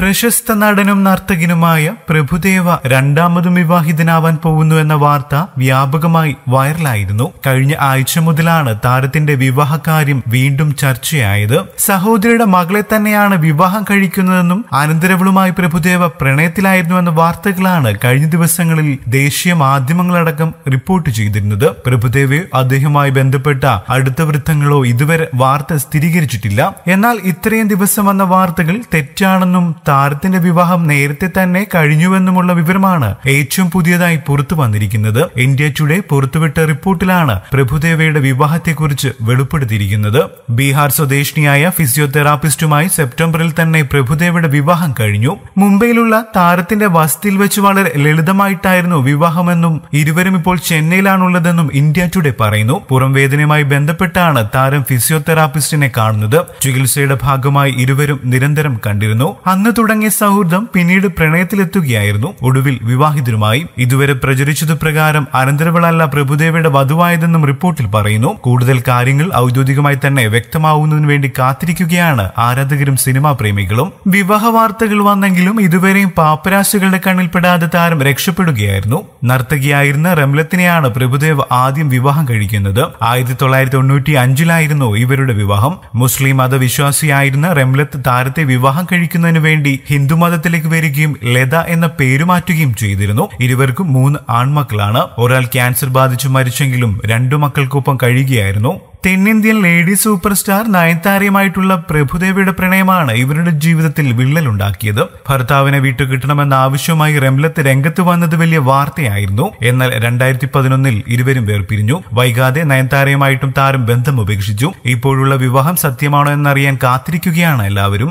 പ്രശസ്ത നടനും നർത്തകനുമായ പ്രഭുദേവ രണ്ടാമതും വിവാഹിതനാവാൻ പോകുന്നു എന്ന വാർത്ത വ്യാപകമായി വൈറലായിരുന്നു കഴിഞ്ഞ ആഴ്ച മുതലാണ് താരത്തിന്റെ വിവാഹകാര്യം വീണ്ടും ചർച്ചയായത് സഹോദരിയുടെ മകളെ തന്നെയാണ് വിവാഹം കഴിക്കുന്നതെന്നും അനന്തരവളുമായി പ്രഭുദേവ പ്രണയത്തിലായിരുന്നു എന്ന വാർത്തകളാണ് കഴിഞ്ഞ ദിവസങ്ങളിൽ ദേശീയ മാധ്യമങ്ങളടക്കം റിപ്പോർട്ട് ചെയ്തിരുന്നത് പ്രഭുദേവയെ അദ്ദേഹവുമായി ബന്ധപ്പെട്ട അടുത്ത വൃത്തങ്ങളോ ഇതുവരെ വാർത്ത സ്ഥിരീകരിച്ചിട്ടില്ല എന്നാൽ ഇത്രയും ദിവസം വന്ന വാർത്തകൾ തെറ്റാണെന്നും താരത്തിന്റെ വിവാഹം നേരത്തെ തന്നെ കഴിഞ്ഞുവെന്നുമുള്ള വിവരമാണ് ഏറ്റവും പുതിയതായി പുറത്തു വന്നിരിക്കുന്നത് ഇന്ത്യ ടുഡേ പുറത്തുവിട്ട റിപ്പോർട്ടിലാണ് പ്രഭുദേവയുടെ വിവാഹത്തെക്കുറിച്ച് വെളിപ്പെടുത്തിയിരിക്കുന്നത് ബീഹാർ സ്വദേശിനിയായ ഫിസിയോതെറാപ്പിസ്റ്റുമായി സെപ്റ്റംബറിൽ തന്നെ പ്രഭുദേവയുടെ വിവാഹം കഴിഞ്ഞു മുംബൈയിലുള്ള താരത്തിന്റെ വസതിയിൽ വെച്ച് വളരെ ലളിതമായിട്ടായിരുന്നു വിവാഹമെന്നും ഇരുവരും ഇപ്പോൾ ചെന്നൈയിലാണുള്ളതെന്നും ഇന്ത്യ ടുഡേ പറയുന്നു പുറം വേദനയുമായി ബന്ധപ്പെട്ടാണ് താരം ഫിസിയോതെറാപ്പിസ്റ്റിനെ കാണുന്നത് ചികിത്സയുടെ ഭാഗമായി ഇരുവരും നിരന്തരം കണ്ടിരുന്നു അന്ന് തുടങ്ങിയ സൗഹൃദം പിന്നീട് പ്രണയത്തിലെത്തുകയായിരുന്നു ഒടുവിൽ വിവാഹിതരുമായി ഇതുവരെ പ്രചരിച്ചത് പ്രകാരം അനന്തരവളല്ല പ്രഭുദേവയുടെ വധുവായതെന്നും റിപ്പോർട്ടിൽ പറയുന്നു കൂടുതൽ കാര്യങ്ങൾ ഔദ്യോഗികമായി തന്നെ വ്യക്തമാവുന്നതിനു വേണ്ടി കാത്തിരിക്കുകയാണ് ആരാധകരും സിനിമാ പ്രേമികളും വിവാഹ വാർത്തകൾ വന്നെങ്കിലും ഇതുവരെയും പാപ്പരാശികളുടെ കണ്ണിൽപ്പെടാതെ താരം രക്ഷപ്പെടുകയായിരുന്നു നർത്തകിയായിരുന്ന റംലത്തിനെയാണ് പ്രഭുദേവ് ആദ്യം വിവാഹം കഴിക്കുന്നത് ആയിരത്തി തൊള്ളായിരത്തി തൊണ്ണൂറ്റി അഞ്ചിലായിരുന്നു ഇവരുടെ വിവാഹം മുസ്ലിം മതവിശ്വാസിയായിരുന്ന റംലത്ത് താരത്തെ വിവാഹം കഴിക്കുന്നതിനു വേണ്ടി വേണ്ടി ഹിന്ദുമതത്തിലേക്ക് വരികയും ലത എന്ന പേര് മാറ്റുകയും ചെയ്തിരുന്നു ഇരുവർക്കും മൂന്ന് ആൺമക്കളാണ് ഒരാൾ ക്യാൻസർ ബാധിച്ചു മരിച്ചെങ്കിലും രണ്ടു മക്കൾക്കൊപ്പം കഴിയുകയായിരുന്നു തെന്നിന്ത്യൻ ലേഡി സൂപ്പർ സ്റ്റാർ നയൻതാരയുമായിട്ടുള്ള പ്രഭുദേവിയുടെ പ്രണയമാണ് ഇവരുടെ ജീവിതത്തിൽ വിള്ളലുണ്ടാക്കിയത് ഭർത്താവിനെ വീട്ടു കിട്ടണമെന്ന ആവശ്യവുമായി റംലത്ത് രംഗത്ത് വന്നത് വലിയ വാർത്തയായിരുന്നു എന്നാൽ രണ്ടായിരത്തി പതിനൊന്നിൽ ഇരുവരും വേർപിരിഞ്ഞു വൈകാതെ നയൻതാരയുമായിട്ടും താരം ബന്ധം ഉപേക്ഷിച്ചു ഇപ്പോഴുള്ള വിവാഹം സത്യമാണോ എന്നറിയാൻ കാത്തിരിക്കുകയാണ് എല്ലാവരും